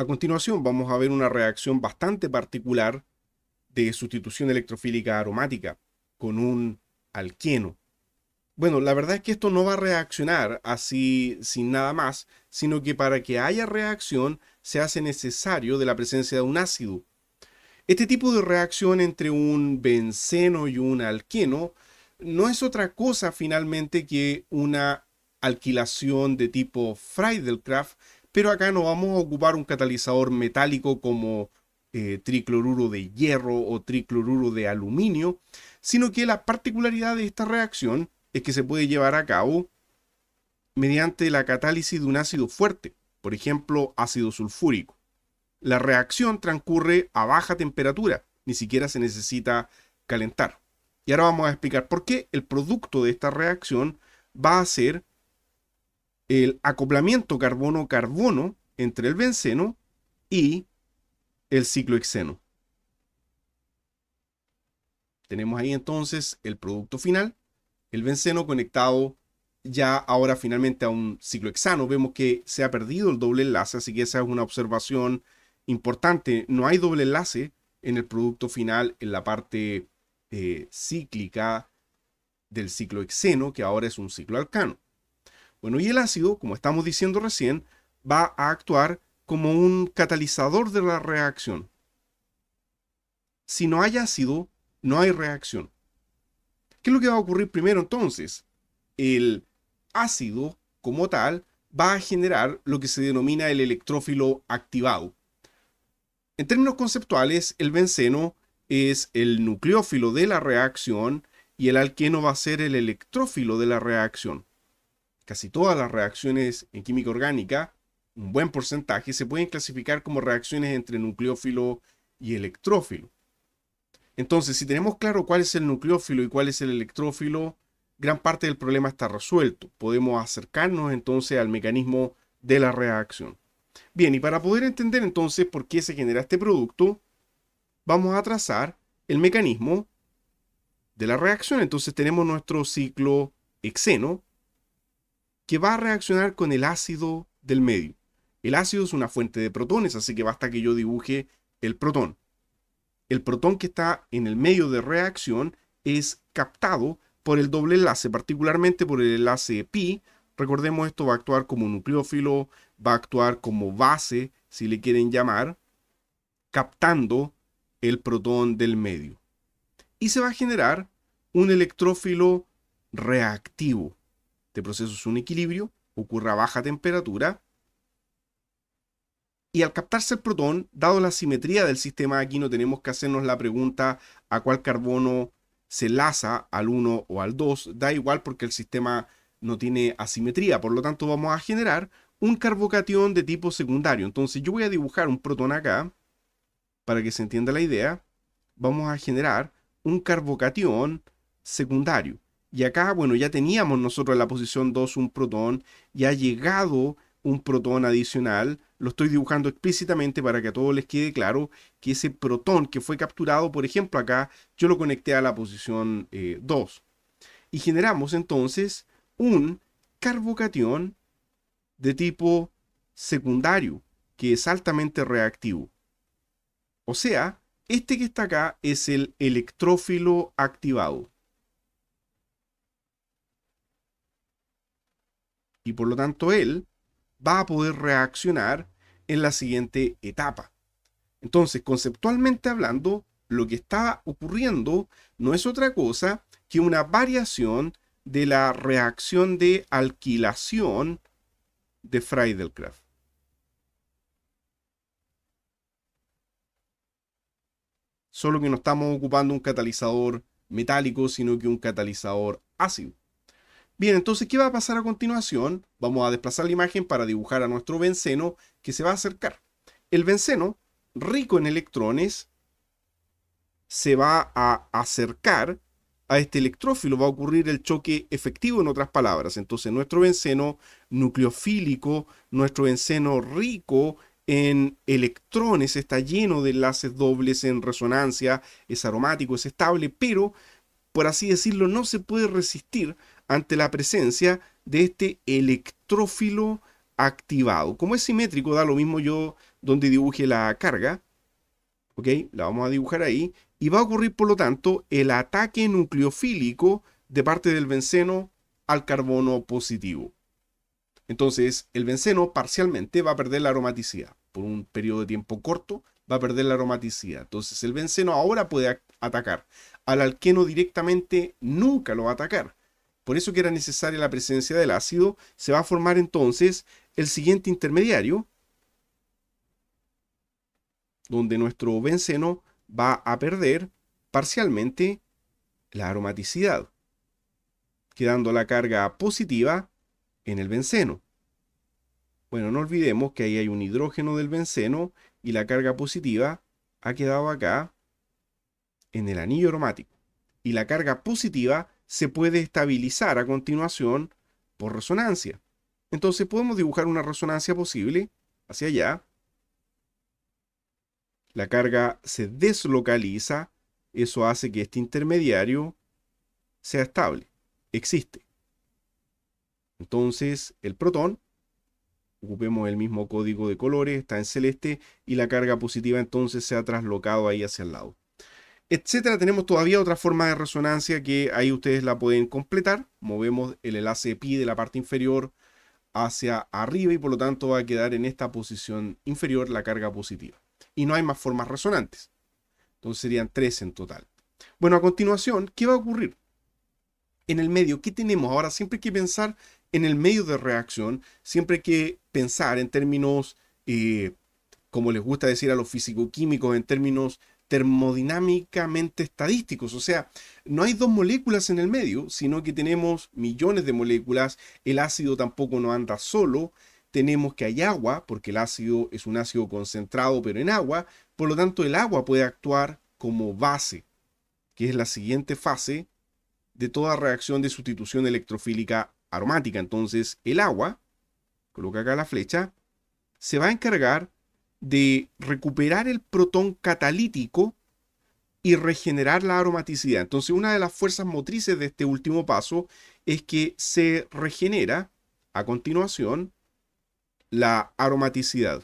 A continuación vamos a ver una reacción bastante particular de sustitución electrofílica aromática con un alqueno. Bueno, la verdad es que esto no va a reaccionar así sin nada más, sino que para que haya reacción se hace necesario de la presencia de un ácido. Este tipo de reacción entre un benceno y un alqueno no es otra cosa finalmente que una alquilación de tipo friedel pero acá no vamos a ocupar un catalizador metálico como eh, tricloruro de hierro o tricloruro de aluminio, sino que la particularidad de esta reacción es que se puede llevar a cabo mediante la catálisis de un ácido fuerte, por ejemplo ácido sulfúrico. La reacción transcurre a baja temperatura, ni siquiera se necesita calentar. Y ahora vamos a explicar por qué el producto de esta reacción va a ser el acoplamiento carbono-carbono entre el benceno y el ciclohexeno. Tenemos ahí entonces el producto final, el benceno conectado ya ahora finalmente a un ciclohexano. Vemos que se ha perdido el doble enlace, así que esa es una observación importante. No hay doble enlace en el producto final en la parte eh, cíclica del ciclohexeno, que ahora es un cicloalcano. Bueno, y el ácido, como estamos diciendo recién, va a actuar como un catalizador de la reacción. Si no hay ácido, no hay reacción. ¿Qué es lo que va a ocurrir primero entonces? El ácido como tal va a generar lo que se denomina el electrófilo activado. En términos conceptuales, el benceno es el nucleófilo de la reacción y el alqueno va a ser el electrófilo de la reacción casi todas las reacciones en química orgánica, un buen porcentaje, se pueden clasificar como reacciones entre nucleófilo y electrófilo. Entonces, si tenemos claro cuál es el nucleófilo y cuál es el electrófilo, gran parte del problema está resuelto. Podemos acercarnos entonces al mecanismo de la reacción. Bien, y para poder entender entonces por qué se genera este producto, vamos a trazar el mecanismo de la reacción. Entonces tenemos nuestro ciclo exeno que va a reaccionar con el ácido del medio. El ácido es una fuente de protones, así que basta que yo dibuje el protón. El protón que está en el medio de reacción es captado por el doble enlace, particularmente por el enlace pi. Recordemos esto va a actuar como nucleófilo, va a actuar como base, si le quieren llamar, captando el protón del medio. Y se va a generar un electrófilo reactivo. Este proceso es un equilibrio, ocurre a baja temperatura. Y al captarse el protón, dado la simetría del sistema, aquí no tenemos que hacernos la pregunta a cuál carbono se laza, al 1 o al 2, da igual porque el sistema no tiene asimetría, por lo tanto vamos a generar un carbocatión de tipo secundario. Entonces yo voy a dibujar un protón acá, para que se entienda la idea, vamos a generar un carbocatión secundario. Y acá, bueno, ya teníamos nosotros en la posición 2 un protón, y ha llegado un protón adicional. Lo estoy dibujando explícitamente para que a todos les quede claro que ese protón que fue capturado, por ejemplo, acá, yo lo conecté a la posición 2. Eh, y generamos entonces un carbocatión de tipo secundario, que es altamente reactivo. O sea, este que está acá es el electrófilo activado. y por lo tanto él va a poder reaccionar en la siguiente etapa. Entonces, conceptualmente hablando, lo que está ocurriendo no es otra cosa que una variación de la reacción de alquilación de Freidelcraft. Solo que no estamos ocupando un catalizador metálico, sino que un catalizador ácido. Bien, entonces, ¿qué va a pasar a continuación? Vamos a desplazar la imagen para dibujar a nuestro benceno que se va a acercar. El benceno, rico en electrones, se va a acercar a este electrófilo, va a ocurrir el choque efectivo, en otras palabras. Entonces, nuestro benceno nucleofílico, nuestro benceno rico en electrones, está lleno de enlaces dobles en resonancia, es aromático, es estable, pero, por así decirlo, no se puede resistir ante la presencia de este electrófilo activado. Como es simétrico, da lo mismo yo donde dibuje la carga. ¿Ok? La vamos a dibujar ahí. Y va a ocurrir, por lo tanto, el ataque nucleofílico de parte del benceno al carbono positivo. Entonces, el benceno parcialmente va a perder la aromaticidad. Por un periodo de tiempo corto va a perder la aromaticidad. Entonces, el benceno ahora puede atacar. Al alqueno directamente nunca lo va a atacar. Por eso que era necesaria la presencia del ácido, se va a formar entonces el siguiente intermediario, donde nuestro benceno va a perder parcialmente la aromaticidad, quedando la carga positiva en el benceno. Bueno, no olvidemos que ahí hay un hidrógeno del benceno y la carga positiva ha quedado acá en el anillo aromático. Y la carga positiva se puede estabilizar a continuación por resonancia. Entonces podemos dibujar una resonancia posible hacia allá. La carga se deslocaliza, eso hace que este intermediario sea estable, existe. Entonces el protón, ocupemos el mismo código de colores, está en celeste y la carga positiva entonces se ha traslocado ahí hacia el lado etcétera. Tenemos todavía otra forma de resonancia que ahí ustedes la pueden completar. Movemos el enlace pi de la parte inferior hacia arriba y por lo tanto va a quedar en esta posición inferior la carga positiva. Y no hay más formas resonantes. Entonces serían tres en total. Bueno, a continuación, ¿qué va a ocurrir? En el medio, ¿qué tenemos? Ahora siempre hay que pensar en el medio de reacción, siempre hay que pensar en términos, eh, como les gusta decir a los físico-químicos, en términos termodinámicamente estadísticos. O sea, no hay dos moléculas en el medio, sino que tenemos millones de moléculas. El ácido tampoco no anda solo. Tenemos que hay agua, porque el ácido es un ácido concentrado, pero en agua. Por lo tanto, el agua puede actuar como base, que es la siguiente fase de toda reacción de sustitución electrofílica aromática. Entonces, el agua, coloca acá la flecha, se va a encargar de recuperar el protón catalítico y regenerar la aromaticidad. Entonces, una de las fuerzas motrices de este último paso es que se regenera a continuación la aromaticidad.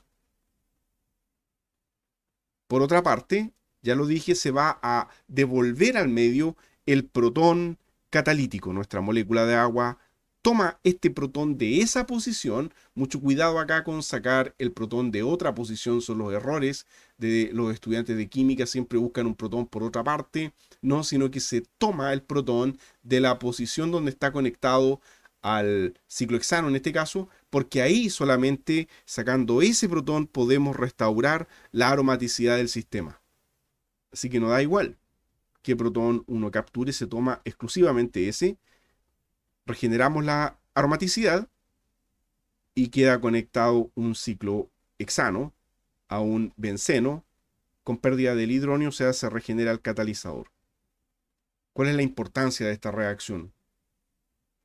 Por otra parte, ya lo dije, se va a devolver al medio el protón catalítico, nuestra molécula de agua toma este protón de esa posición. Mucho cuidado acá con sacar el protón de otra posición, son los errores de los estudiantes de química, siempre buscan un protón por otra parte, no, sino que se toma el protón de la posición donde está conectado al ciclohexano en este caso, porque ahí solamente sacando ese protón podemos restaurar la aromaticidad del sistema. Así que no da igual qué protón uno capture, se toma exclusivamente ese regeneramos la aromaticidad y queda conectado un ciclo hexano a un benceno. Con pérdida del hidróneo, o sea, se regenera el catalizador. ¿Cuál es la importancia de esta reacción?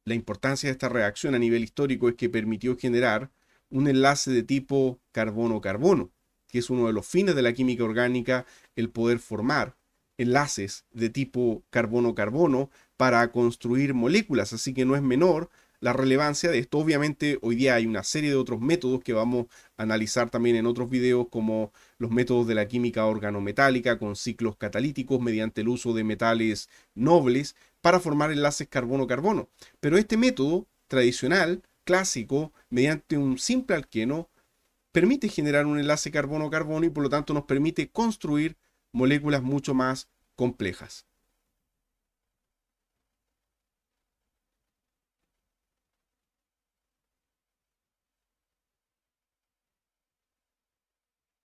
La importancia de esta reacción a nivel histórico es que permitió generar un enlace de tipo carbono-carbono, que es uno de los fines de la química orgánica, el poder formar enlaces de tipo carbono-carbono para construir moléculas, así que no es menor la relevancia de esto. Obviamente hoy día hay una serie de otros métodos que vamos a analizar también en otros videos como los métodos de la química organometálica con ciclos catalíticos mediante el uso de metales nobles para formar enlaces carbono-carbono. Pero este método tradicional, clásico, mediante un simple alqueno, permite generar un enlace carbono-carbono y por lo tanto nos permite construir moléculas mucho más complejas.